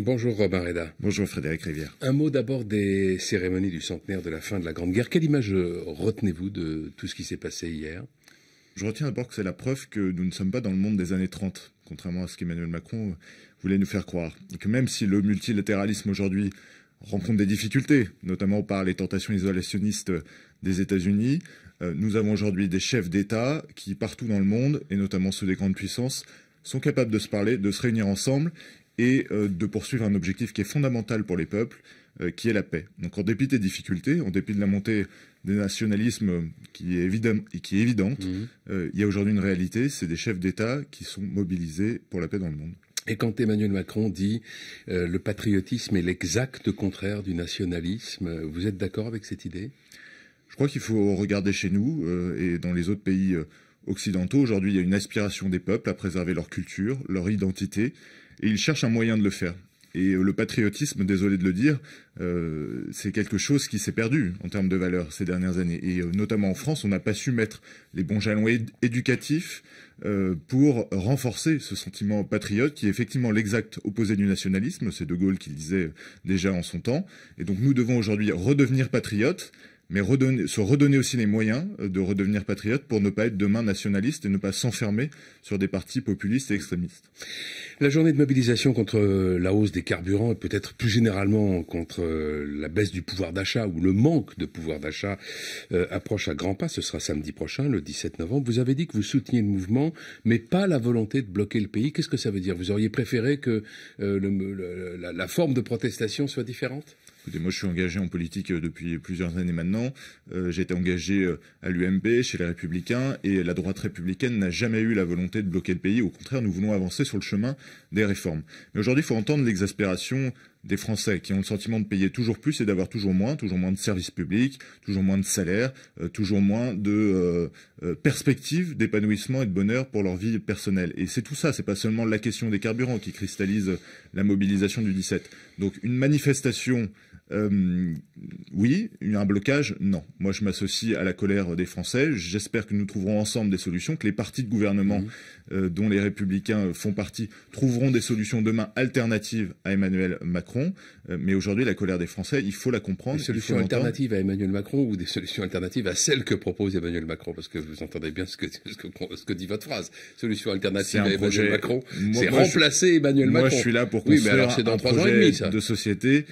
Bonjour Robin Reda. Bonjour Frédéric Rivière. Un mot d'abord des cérémonies du centenaire de la fin de la Grande Guerre. Quelle image euh, retenez-vous de tout ce qui s'est passé hier Je retiens d'abord que c'est la preuve que nous ne sommes pas dans le monde des années 30, contrairement à ce qu'Emmanuel Macron euh, voulait nous faire croire. Et que même si le multilatéralisme aujourd'hui rencontre des difficultés, notamment par les tentations isolationnistes des États-Unis. Euh, nous avons aujourd'hui des chefs d'État qui, partout dans le monde, et notamment ceux des grandes puissances, sont capables de se parler, de se réunir ensemble et euh, de poursuivre un objectif qui est fondamental pour les peuples, euh, qui est la paix. Donc en dépit des difficultés, en dépit de la montée des nationalismes euh, qui est, qui est évidente, mhm. il y a aujourd'hui une réalité, c'est des chefs d'État qui sont mobilisés pour la paix dans le monde. Et quand Emmanuel Macron dit que le patriotisme est l'exact contraire du nationalisme, vous êtes d'accord avec cette idée Je crois qu'il faut regarder chez nous et dans les autres pays occidentaux. Aujourd'hui, il y a une aspiration des peuples à préserver leur culture, leur identité et il un moyen de le faire. Et euh, le patriotisme, désolé de le dire, euh, c'est quelque chose qui s'est perdu en termes de valeur ces dernières années. Et euh, notamment en France, on n'a pas su mettre les bons jalons éducatifs pour renforcer ce sentiment patriote qui est effectivement l'exact opposé du nationalisme. C'est De Gaulle qui le disait déjà en son temps. Et donc nous devons aujourd'hui redevenir patriotes mais redonner, se redonner aussi les moyens euh, de redevenir patriote pour ne pas être demain nationaliste et ne pas s'enfermer sur des partis populistes et extrémistes. La journée de mobilisation contre euh, la hausse des carburants et peut-être plus généralement contre euh, la baisse du pouvoir d'achat ou le manque de pouvoir d'achat approche à grands pas. Ce sera samedi prochain, le 17 novembre. Vous avez dit que vous souteniez le mouvement, mais pas la volonté de bloquer le pays. Qu'est-ce que ça veut dire Vous auriez préféré que la forme de protestation soit différente moi je suis engagé en politique euh, depuis plusieurs années maintenant. Euh, J'ai été engagé euh, à l'UMP, chez les Républicains, et la droite républicaine n'a jamais eu la volonté de bloquer le pays. Au contraire, nous voulons avancer sur le chemin des réformes. Mais aujourd'hui, il faut entendre l'exaspération des Français qui ont le sentiment de payer toujours plus et d'avoir toujours moins, toujours moins de services publics, toujours moins de salaires, toujours moins de perspectives d'épanouissement et de bonheur pour leur vie personnelle. Et c'est tout ça, c'est pas seulement la question des carburants qui cristallise la mobilisation du 17. Donc une manifestation euh, oui, un blocage, non. Moi, je m'associe à la colère des Français. J'espère que nous trouverons ensemble des solutions, que les partis de gouvernement, mhm. euh, dont les Républicains euh, font partie, trouveront des solutions demain alternatives à Emmanuel Macron. Euh, mais aujourd'hui, la colère des Français, il faut la comprendre. Des solutions alternatives à Emmanuel Macron ou des solutions alternatives à celles que propose Emmanuel Macron Parce que vous entendez bien ce que, ce que, dit votre phrase. Solution alternative à Emmanuel Macron, c'est remplacer Emmanuel Macron. Moi, je suis là pour construire alors un projet de société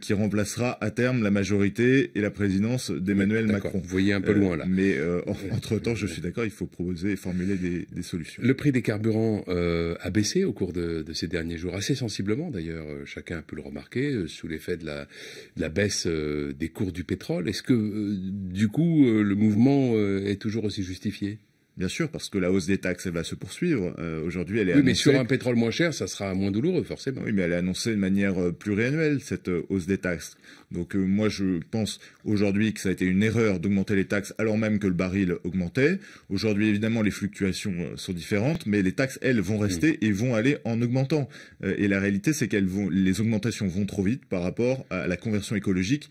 qui remplace sera à terme la majorité et la présidence d'Emmanuel Macron. Vous voyez un peu euh, loin là. mais euh, entre-temps, je suis d'accord, il faut proposer et formuler des, solutions. Le prix des carburants euh, a baissé au cours de, ces derniers jours, assez sensiblement d'ailleurs, chacun peut le remarquer, sous l'effet de la, baisse des cours du pétrole. Est-ce que du coup, le mouvement est toujours aussi justifié Bien sûr, parce que la hausse des taxes, elle va se poursuivre. Euh, aujourd'hui, elle est oui, mais sur un pétrole moins cher, ça sera moins douloureux, forcément. Oui, mais elle est annoncée de manière euh, pluriannuelle, cette euh, hausse des taxes. Donc euh, moi je pense aujourd'hui que ça a été une erreur d'augmenter les taxes alors même que le baril augmentait. Aujourd'hui évidemment les fluctuations euh, sont différentes, mais les taxes elles vont rester et vont aller en augmentant. Euh, et la réalité c'est qu'elles vont, les augmentations vont trop vite par rapport à la conversion écologique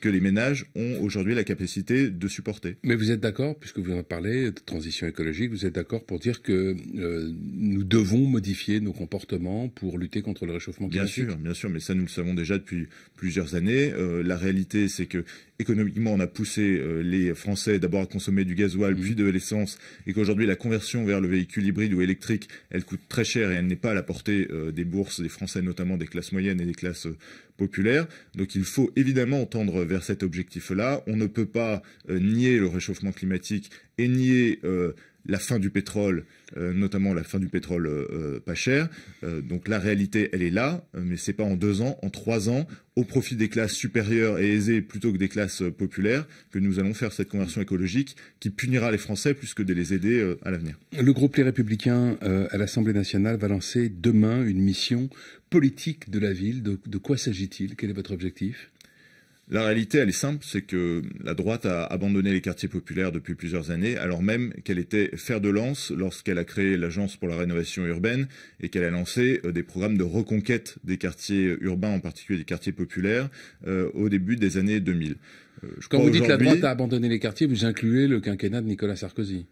que les ménages ont aujourd'hui la capacité de supporter. Mais vous êtes d'accord, puisque vous en parlez de transition écologique, vous êtes d'accord pour dire que nous devons modifier nos comportements pour lutter contre le réchauffement climatique. Bien sûr, bien sûr, mais ça nous le savons déjà depuis plusieurs années euh, la réalité, c'est que économiquement, on a poussé euh, les Français d'abord à consommer du gasoil, mm. puis de l'essence, et qu'aujourd'hui, la conversion vers le véhicule hybride ou électrique, elle coûte très cher et elle n'est pas à la portée euh, des bourses des Français, notamment des classes moyennes et des classes populaires. Donc il faut évidemment tendre vers cet objectif-là. On ne peut pas nier le réchauffement climatique et nier la fin du pétrole, euh, notamment la fin du pétrole euh, euh, pas cher. donc la réalité, elle est là, mais c'est pas en deux ans, en trois ans, au profit des classes supérieures et aisées plutôt que des classes populaires, que nous allons faire cette conversion écologique qui punira les Français plus que de les aider à l'avenir. Le groupe Les Républicains à l'Assemblée nationale va lancer demain une mission politique de la ville. de quoi s'agit-il Quel est votre objectif la réalité, elle est simple, c'est que la droite a abandonné les quartiers populaires depuis plusieurs années, alors même qu'elle était fer de lance lorsqu'elle a créé l'Agence pour la rénovation urbaine et qu'elle a lancé euh, des programmes de reconquête des quartiers urbains, en particulier des quartiers populaires, euh, au début des années 2000. Euh, Quand vous dites que la droite a abandonné les quartiers, vous incluez le quinquennat de Nicolas Sarkozy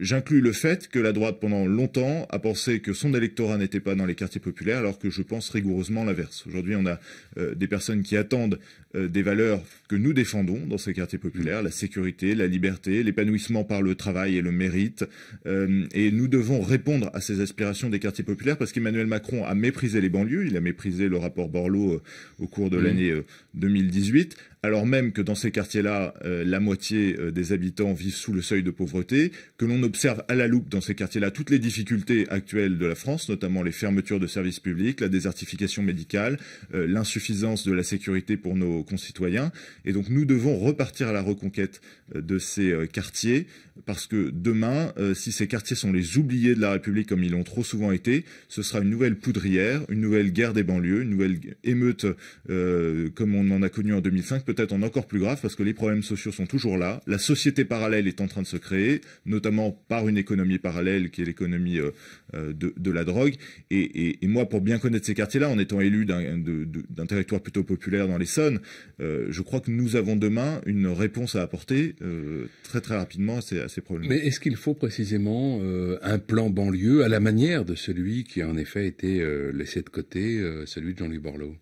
J'inclus le fait que la droite, pendant longtemps, a pensé que son électorat n'était pas dans les quartiers populaires, alors que je pense rigoureusement l'inverse. Aujourd'hui, on a euh, des personnes qui attendent euh, des valeurs que nous défendons dans ces quartiers populaires, la sécurité, la liberté, l'épanouissement par le travail et le mérite. Euh, et nous devons répondre à ces aspirations des quartiers populaires, parce qu'Emmanuel Macron a méprisé les banlieues, il a méprisé le rapport Borloo au cours de l'année 2018, alors même que dans ces quartiers-là, euh, la moitié euh, des habitants vivent sous le seuil de pauvreté, que l'on observe à la loupe dans ces quartiers-là toutes les difficultés actuelles de la France, notamment les fermetures de services publics, la désertification médicale, euh, l'insuffisance de la sécurité pour nos concitoyens. Et donc nous devons repartir à la reconquête de ces quartiers, parce que demain, si ces quartiers sont les oubliés de la République comme ils l'ont trop souvent été, ce sera une nouvelle poudrière, une nouvelle guerre des banlieues, une nouvelle émeute comme on en a connu en 2005 peut-être en encore plus grave parce que les problèmes sociaux sont toujours là. La société parallèle est en train de se créer, notamment par une économie parallèle qui est l'économie euh, euh, de, la drogue. Et, moi, pour bien connaître ces quartiers-là, en étant élu d'un territoire plutôt populaire dans les euh, je crois que nous avons demain une réponse à apporter euh, très très rapidement à ces, à ces problèmes. Mais est-ce qu'il faut précisément un plan banlieue à la manière de celui qui a en effet été laissé de côté, celui de Jean-Louis Borloo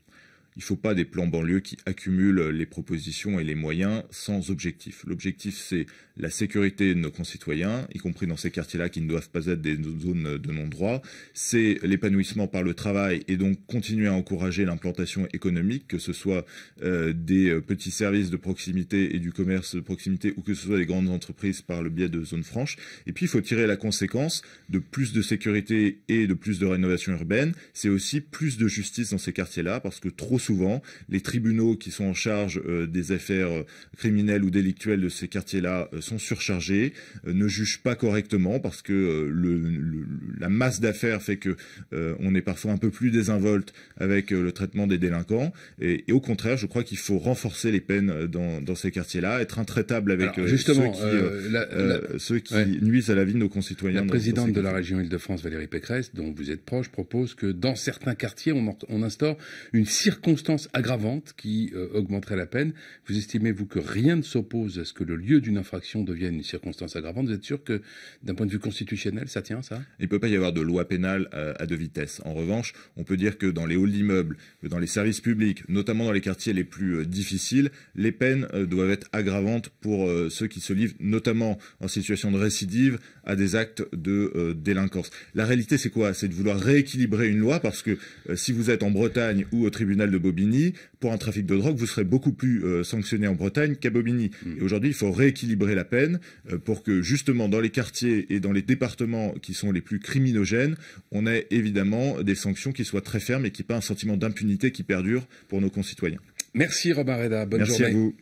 il ne faut pas des plans banlieues qui accumulent les propositions et les moyens sans objectif. L'objectif, c'est la sécurité de nos concitoyens, y compris dans ces quartiers-là qui ne doivent pas être des zones de non-droit. C'est l'épanouissement par le travail et donc continuer à encourager l'implantation économique, que ce soit euh, des euh, petits services de proximité et du commerce de proximité ou que ce soit des grandes entreprises par le biais de zones franches. Et puis, il faut tirer la conséquence de plus de sécurité et de plus de rénovation urbaine. C'est aussi plus de justice dans ces quartiers-là parce que trop souvent, souvent, les tribunaux qui sont en charge euh, des affaires euh, criminelles ou délictuelles de ces quartiers-là euh, sont surchargés, ne jugent pas correctement parce que le, la masse d'affaires fait que on est parfois un peu plus désinvolte avec le traitement des délinquants. Et, au contraire, je crois qu'il faut renforcer les peines dans, ces quartiers-là, être intraitable avec ceux qui, nuisent à la vie de nos concitoyens. La présidente de la région Île-de-France, Valérie Pécresse, dont vous êtes proche, propose que dans certains quartiers, on, on instaure une circonscription circonstance aggravante qui euh, augmenterait la peine. Vous estimez, vous, que rien ne s'oppose à ce que le lieu d'une infraction devienne une circonstance aggravante Vous êtes sûr que, d'un point de vue constitutionnel, ça tient, ça Il ne peut pas y avoir de loi pénale à, deux vitesses. En revanche, on peut dire que dans les halls d'immeubles, dans les services publics, notamment dans les quartiers les plus euh, difficiles, les peines euh, doivent être aggravantes pour ceux qui se livrent, notamment en situation de récidive, à des actes de délinquance. La réalité, c'est quoi C'est de vouloir rééquilibrer une loi parce que si vous êtes en Bretagne ou au tribunal de Bobigny, pour un trafic de drogue, vous serez beaucoup plus euh, sanctionné en Bretagne qu'à Bobigny. Mm. Et aujourd'hui, il faut rééquilibrer la peine euh, pour que justement dans les quartiers et dans les départements qui sont les plus criminogènes, on ait évidemment des sanctions qui soient très fermes et qui pas un sentiment d'impunité qui perdure pour nos concitoyens. Merci Robin Reda, bonne Merci À vous.